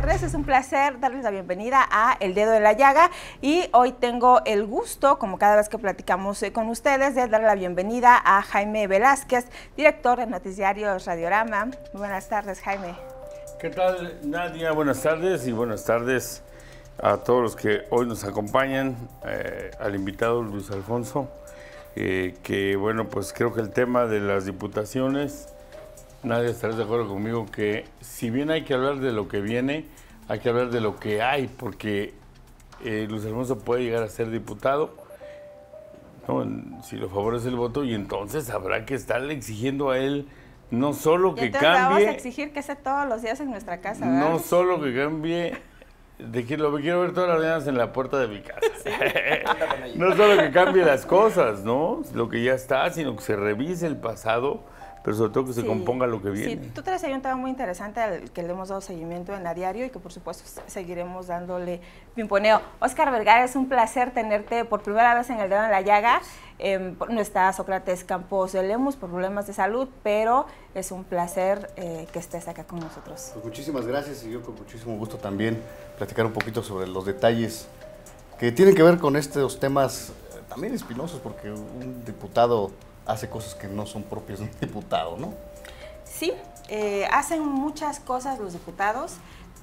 tardes. Es un placer darles la bienvenida a El Dedo de la Llaga y hoy tengo el gusto, como cada vez que platicamos eh, con ustedes, de darle la bienvenida a Jaime Velázquez, director de Noticiarios Radiorama. buenas tardes, Jaime. ¿Qué tal, Nadia? Buenas tardes y buenas tardes a todos los que hoy nos acompañan, eh, al invitado Luis Alfonso, eh, que bueno, pues creo que el tema de las diputaciones nadie estará de acuerdo conmigo que si bien hay que hablar de lo que viene, hay que hablar de lo que hay, porque eh, Luis puede llegar a ser diputado, si lo favorece el voto, y entonces habrá que estarle exigiendo a él no solo que cambie... Vamos a exigir que sea todos los días en nuestra casa, ¿verdad? No solo que cambie... De que lo que quiero ver todas las mañanas en la puerta de mi casa. no solo que cambie las cosas, ¿no? Lo que ya está, sino que se revise el pasado pero sobre todo que se componga lo que viene. Sí, tú traes ahí un tema muy interesante al que le hemos dado seguimiento en la diario y que por supuesto seguiremos dándole pimponeo. Oscar Vergara, es un placer tenerte por primera vez en el dedo de la llaga. Em, no está Sócrates Campos de Lemus por problemas de salud, pero es un placer eh, que estés acá con nosotros. Pues muchísimas gracias y yo con muchísimo gusto también platicar un poquito sobre los detalles que tienen que ver con estos temas eh, también espinosos, porque un diputado hace cosas que no son propias de un diputado, ¿no? Sí, eh, hacen muchas cosas los diputados,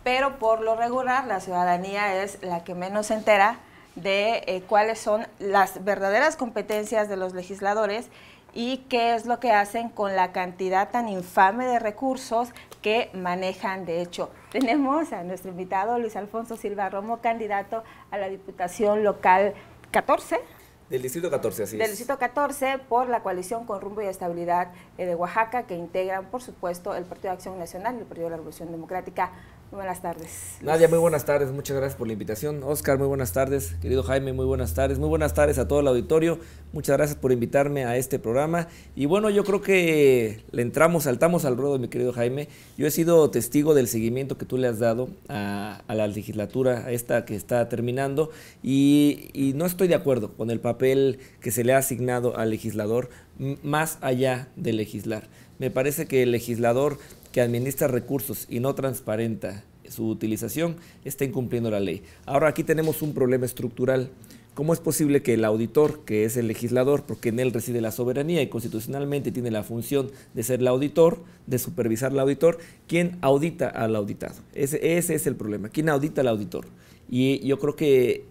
pero por lo regular la ciudadanía es la que menos se entera de eh, cuáles son las verdaderas competencias de los legisladores y qué es lo que hacen con la cantidad tan infame de recursos que manejan. De hecho, tenemos a nuestro invitado Luis Alfonso Silva Romo, candidato a la Diputación Local 14, del Distrito 14, así Del Distrito 14 por la coalición con rumbo y estabilidad eh, de Oaxaca que integran, por supuesto, el Partido de Acción Nacional y el Partido de la Revolución Democrática Buenas tardes. Nadia, muy buenas tardes, muchas gracias por la invitación. Oscar, muy buenas tardes. Querido Jaime, muy buenas tardes. Muy buenas tardes a todo el auditorio. Muchas gracias por invitarme a este programa. Y bueno, yo creo que le entramos, saltamos al ruedo, mi querido Jaime. Yo he sido testigo del seguimiento que tú le has dado a, la legislatura, a esta que está terminando, y no estoy de acuerdo con el papel que se le ha asignado al legislador más allá de legislar. Me parece que el legislador que administra recursos y no transparenta su utilización está incumpliendo la ley. Ahora aquí tenemos un problema estructural. ¿Cómo es posible que el auditor, que es el legislador, porque en él reside la soberanía y constitucionalmente tiene la función de ser el auditor, de supervisar al auditor, quién audita al auditado? Ese, es el problema. ¿Quién audita al auditor? Y yo creo que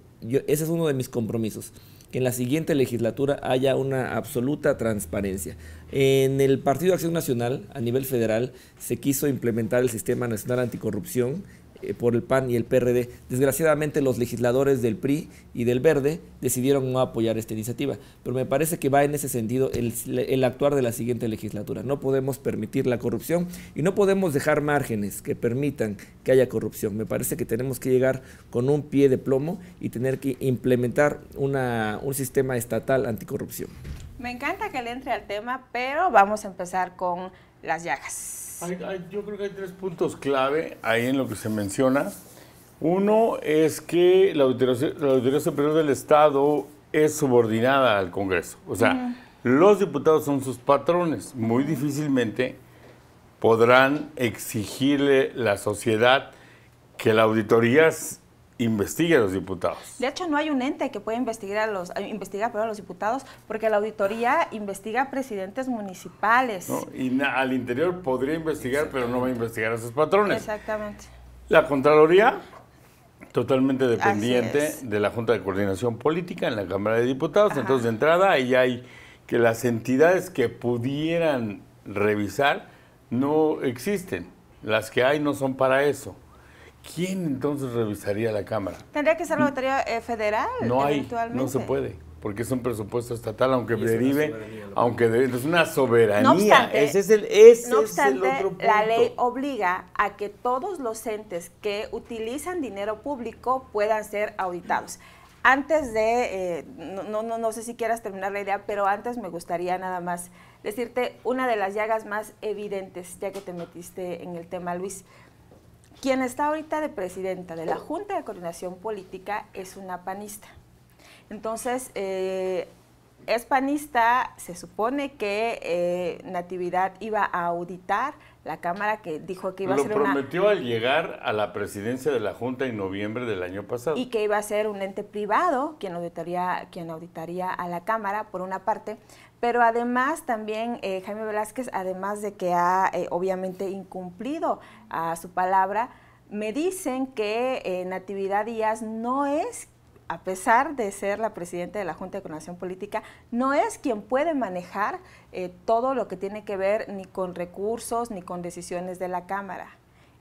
ese es uno de mis compromisos que en la siguiente legislatura haya una absoluta transparencia. En el Partido de Acción Nacional, a nivel federal, se quiso implementar el Sistema Nacional Anticorrupción eh, por el PAN y el PRD. Desgraciadamente los legisladores del PRI y del Verde decidieron no apoyar esta iniciativa, pero me parece que va en ese sentido el, actuar de la siguiente legislatura. No podemos permitir la corrupción y no podemos dejar márgenes que permitan que haya corrupción. Me parece que tenemos que llegar con un pie de plomo y tener que implementar una, un sistema estatal anticorrupción. Me encanta que le entre al tema, pero vamos a empezar con las llagas yo creo que hay tres puntos clave ahí en lo que se menciona. Uno es que la Auditoría, Superior del Estado es subordinada al Congreso. O sea, los diputados son sus patrones. Muy difícilmente podrán exigirle la sociedad que la auditoría investigue a los diputados. De hecho, no hay un ente que pueda investigar a los, investigar, a los diputados, porque la auditoría investiga a presidentes municipales. y al interior podría investigar, pero no va a investigar a sus patrones. Exactamente. La Contraloría, totalmente dependiente de la Junta de Coordinación Política en la Cámara de Diputados. Entonces, de entrada, ahí hay que las entidades que pudieran revisar no existen. Las que hay no son para eso. ¿Quién entonces revisaría la Cámara? Tendría que ser la auditoría eh, Federal. No hay, no se puede, porque es un presupuesto estatal, aunque derive, aunque es una soberanía. No obstante, ese es el, no obstante, la ley obliga a que todos los entes que utilizan dinero público puedan ser auditados. Antes de, eh, no, no, no sé si quieras terminar la idea, pero antes me gustaría nada más decirte una de las llagas más evidentes, ya que te metiste en el tema, Luis. Quien está ahorita de presidenta de la Junta de Coordinación Política es una panista. Entonces, eh, es panista, se supone que eh, Natividad iba a auditar la Cámara que dijo que iba a ser una... Lo prometió al llegar a la presidencia de la Junta en noviembre del año pasado. Y que iba a ser un ente privado quien auditaría, quien auditaría a la Cámara, por una parte. Pero además también eh, Jaime Velázquez, además de que ha eh, obviamente incumplido a su palabra, me dicen que Natividad Díaz no es a pesar de ser la presidenta de la Junta de Coordinación Política, no es quien puede manejar eh, todo lo que tiene que ver ni con recursos ni con decisiones de la Cámara.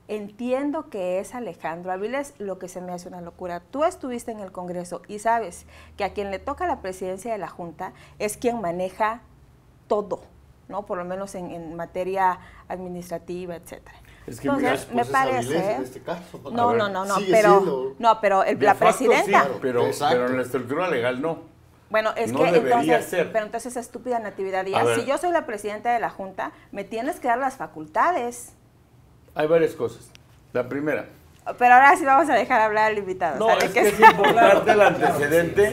Entiendo que es Alejandro Avilés lo que se me hace una locura. Tú estuviste en el Congreso y sabes que a quien le toca la presidencia de la Junta es quien maneja todo, ¿no? Por lo menos en, en materia administrativa, etcétera. Es que pues, me parece. En este caso. No, no, no, no, pero, no, pero el, la presidenta. pero, en la estructura legal no. Bueno, es que entonces, ser. pero entonces estúpida Natividad Díaz, si yo soy la presidenta de la Junta, me tienes que dar las facultades. Hay varias cosas. La primera, pero ahora sí vamos a dejar hablar al invitado. No, es que es importante el antecedente.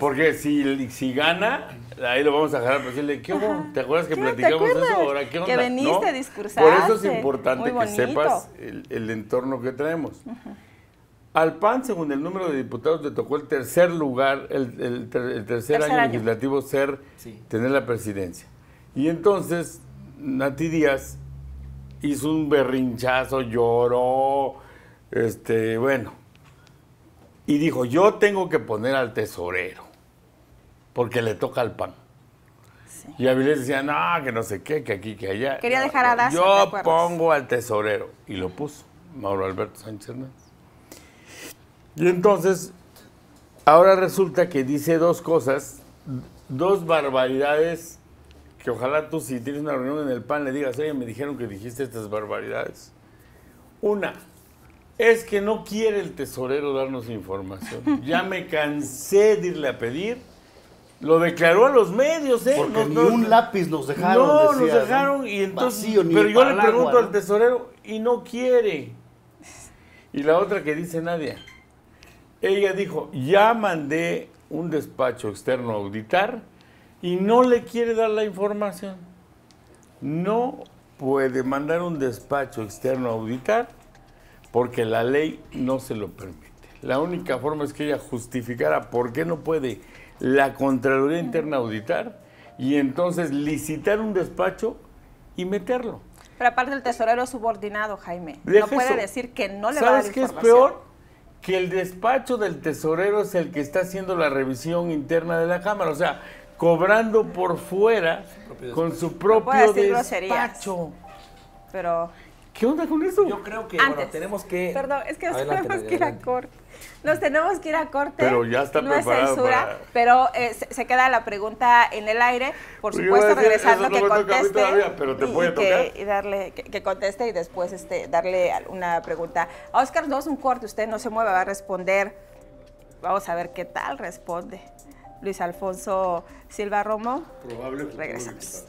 porque si, si gana, ahí lo vamos a dejar para pues, decirle, ¿qué ¿Te acuerdas que platicamos eso ahora? ¿Qué onda? Que veniste, a discursar. Por eso es importante que sepas el, el, entorno que traemos. Al PAN, según el número de diputados, le tocó el tercer lugar, el, el, tercer, año, legislativo ser, tener la presidencia. Y entonces, Nati Díaz hizo un berrinchazo, lloró, este, bueno. Y dijo, yo tengo que poner al tesorero, porque le toca el pan. Y Avilés decía, no, que no sé qué, que aquí, que allá. Quería dejar a Yo pongo al tesorero. Y lo puso, Mauro Alberto Sánchez Hernández. Y entonces, ahora resulta que dice dos cosas, dos barbaridades, que ojalá tú si tienes una reunión en el PAN le digas, oye, me dijeron que dijiste estas barbaridades. Una, es que no quiere el tesorero darnos información. Ya me cansé de irle a pedir. Lo declaró a los medios, ¿eh? ni un lápiz nos dejaron. No, nos dejaron y entonces. pero yo le pregunto al tesorero y no quiere. Y la otra que dice Nadia. Ella dijo, ya mandé un despacho externo a auditar y no le quiere dar la información. No puede mandar un despacho externo a auditar porque la ley no se lo permite. La única forma es que ella justificara por qué no puede la Contraloría Interna auditar y entonces licitar un despacho y meterlo. Pero aparte el tesorero subordinado, Jaime, no puede decir que no le va a dar ¿Sabes qué es peor? Que el despacho del tesorero es el que está haciendo la revisión interna de la Cámara, o sea, cobrando por fuera con su propio despacho. Pero ¿Qué onda con eso? Yo creo que bueno, tenemos que. Perdón, es que nos tenemos que ir a corte. Nos tenemos que ir a corte. Pero ya está No es censura, pero eh, se, queda la pregunta en el aire. Por supuesto, decir, regresando que conteste. Todavía, pero y, Que, darle, que, conteste y después este, darle una pregunta. Oscar, no es un corte, usted no se mueva, va a responder. Vamos a ver qué tal responde. Luis Alfonso Silva Romo. Probable. Regresamos.